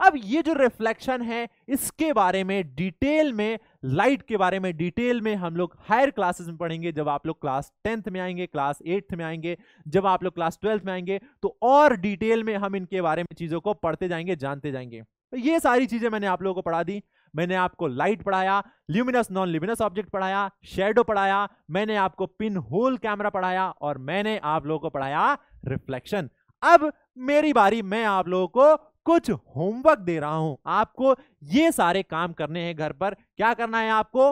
अब ये जो रिफ्लेक्शन है इसके बारे में डिटेल में लाइट के बारे में डिटेल में हम लोग हायर क्लासेस में पढ़ेंगे जब आप लोग क्लास टेंथ में आएंगे क्लास एट्थ में आएंगे जब आप लोग क्लास ट्वेल्थ में आएंगे तो और डिटेल में हम इनके बारे में चीज़ों को पढ़ते जाएंगे जानते जाएंगे तो ये सारी चीज़ें मैंने आप लोगों को पढ़ा दी मैंने आपको लाइट पढ़ाया ल्यूमिनस नॉन ल्यूमिनस ऑब्जेक्ट पढ़ाया शेडो पढ़ाया मैंने आपको पिन होल कैमरा पढ़ाया और मैंने आप लोगों को पढ़ाया रिफ्लेक्शन अब मेरी बारी मैं आप लोगों को कुछ होमवर्क दे रहा हूं आपको ये सारे काम करने हैं घर पर क्या करना है आपको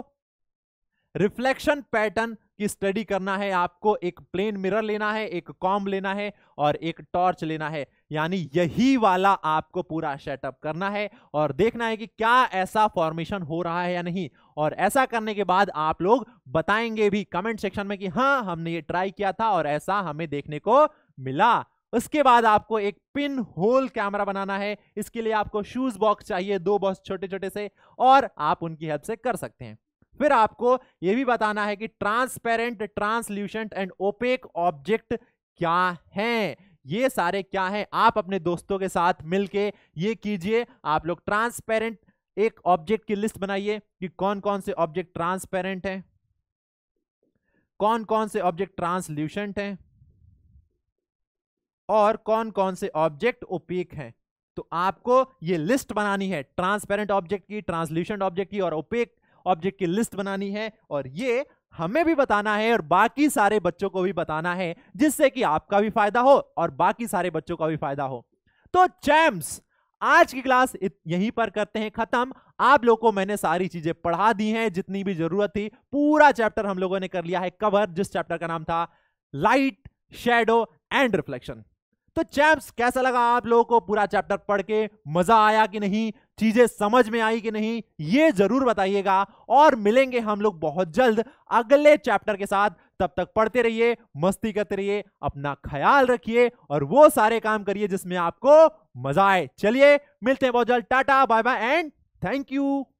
रिफ्लेक्शन पैटर्न कि स्टडी करना है आपको एक प्लेन मिरर लेना है एक कॉम लेना है और एक टॉर्च लेना है यानी यही वाला आपको पूरा सेटअप करना है और देखना है कि क्या ऐसा फॉर्मेशन हो रहा है या नहीं और ऐसा करने के बाद आप लोग बताएंगे भी कमेंट सेक्शन में कि हाँ हमने ये ट्राई किया था और ऐसा हमें देखने को मिला उसके बाद आपको एक पिन होल कैमरा बनाना है इसके लिए आपको शूज बॉक्स चाहिए दो बॉक्स छोटे छोटे से और आप उनकी हेल्प से कर सकते हैं फिर आपको यह भी बताना है कि transparent translucent and opaque object क्या हैं ये सारे क्या हैं आप अपने दोस्तों के साथ मिलके ये कीजिए आप लोग ट्रांसपेरेंट एक ऑब्जेक्ट की लिस्ट बनाइए कि कौन कौन से ऑब्जेक्ट ट्रांसपेरेंट हैं कौन कौन से ऑब्जेक्ट ट्रांसल्यूशंट हैं और कौन कौन से ऑब्जेक्ट ओपेक हैं तो आपको ये लिस्ट बनानी है ट्रांसपेरेंट ऑब्जेक्ट की ट्रांसल्यूशन ऑब्जेक्ट की और ओपेक ऑब्जेक्ट की लिस्ट बनानी है और ये हमें भी बताना है और बाकी सारे बच्चों को भी बताना है जिससे कि आपका भी फायदा हो और बाकी सारे बच्चों का भी फायदा हो तो चैम्स आज की क्लास यहीं पर करते हैं खत्म आप लोगों को मैंने सारी चीजें पढ़ा दी हैं जितनी भी जरूरत थी पूरा चैप्टर हम लोगों ने कर लिया है कवर जिस चैप्टर का नाम था लाइट शेडो एंड रिफ्लेक्शन तो चैप्स कैसा लगा आप लोगों को पूरा चैप्टर पढ़ के मजा आया कि नहीं चीजें समझ में आई कि नहीं ये जरूर बताइएगा और मिलेंगे हम लोग बहुत जल्द अगले चैप्टर के साथ तब तक पढ़ते रहिए मस्ती करते रहिए अपना ख्याल रखिए और वो सारे काम करिए जिसमें आपको मजा आए चलिए मिलते हैं बहुत जल्द tata bye bye and thank you